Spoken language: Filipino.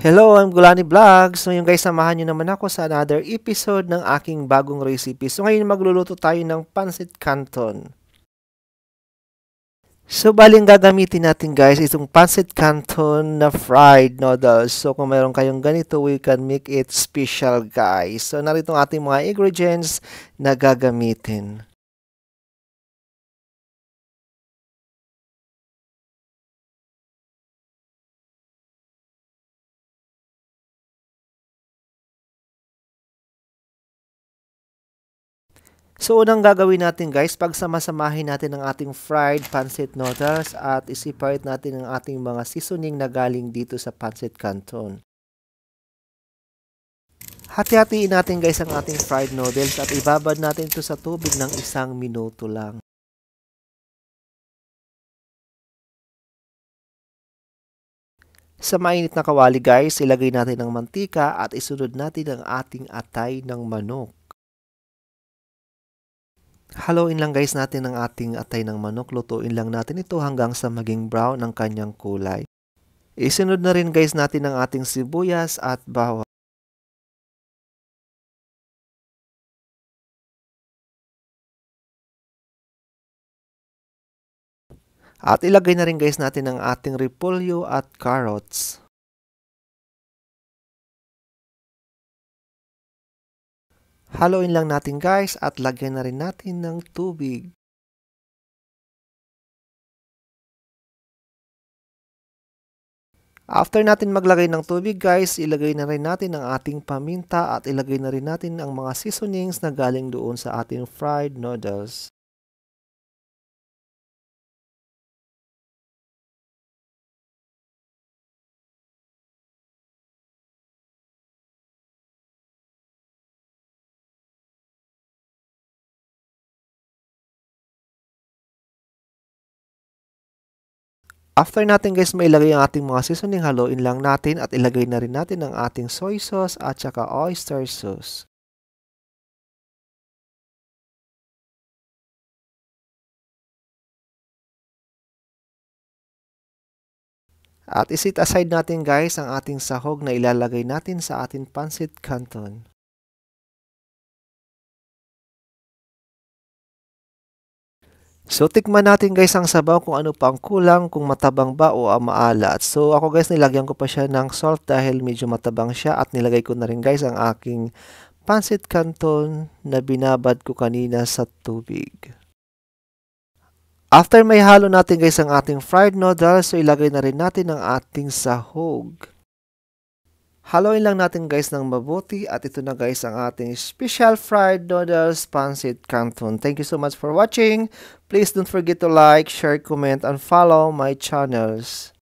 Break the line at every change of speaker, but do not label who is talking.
Hello, I'm Gulani Vlogs. Ngayon guys, samahan nyo naman ako sa another episode ng aking bagong recipe. So ngayon magluluto tayo ng pancit canton. So baling gagamitin natin guys itong pancit canton na fried noodles. So kung meron kayong ganito, we can make it special guys. So narito ang ating mga ingredients na
gagamitin.
So, unang gagawin natin guys, pagsamasamahin natin ang ating fried pancit noodles at isiparate natin ang ating mga seasoning na galing dito sa pancit canton. Hati-hatiin natin guys ang ating fried noodles at ibabad natin ito
sa tubig ng isang minuto lang. Sa mainit na kawali guys, ilagay natin ang
mantika at isunod natin ang ating atay ng manok. Haluin lang guys natin ang ating atay ng manok. Lutuin lang natin ito hanggang sa maging brown ang kanyang kulay. Isunod na rin guys natin ang ating sibuyas at
bawang. At ilagay na rin guys natin ang ating repolyo at carrots. Haloin lang natin guys at lagyan na rin natin ng tubig. After natin maglagay ng tubig guys, ilagay
na rin natin ang ating paminta at ilagay na rin natin ang mga seasonings na galing doon sa ating
fried noodles.
After natin guys mailagay ang ating mga seasoning, haluin lang natin at ilagay na rin natin ang ating
soy sauce at saka oyster sauce. At isit aside natin guys ang ating sahog na ilalagay
natin sa ating pancit canton.
So, tikman natin guys ang sabaw kung ano pang kulang, kung matabang ba o maalat. So, ako guys, nilagyan ko pa siya ng salt dahil medyo matabang siya at nilagay ko na rin guys ang aking pancit canton na binabad ko kanina sa tubig. After may halo natin guys ang ating fried noodles, so ilagay na rin natin ang ating sahog. Haluin lang natin guys ng mabuti at ito na guys ang ating special fried noodles pancit canton. Thank you so much for watching. Please don't forget to like, share, comment, and follow
my channels.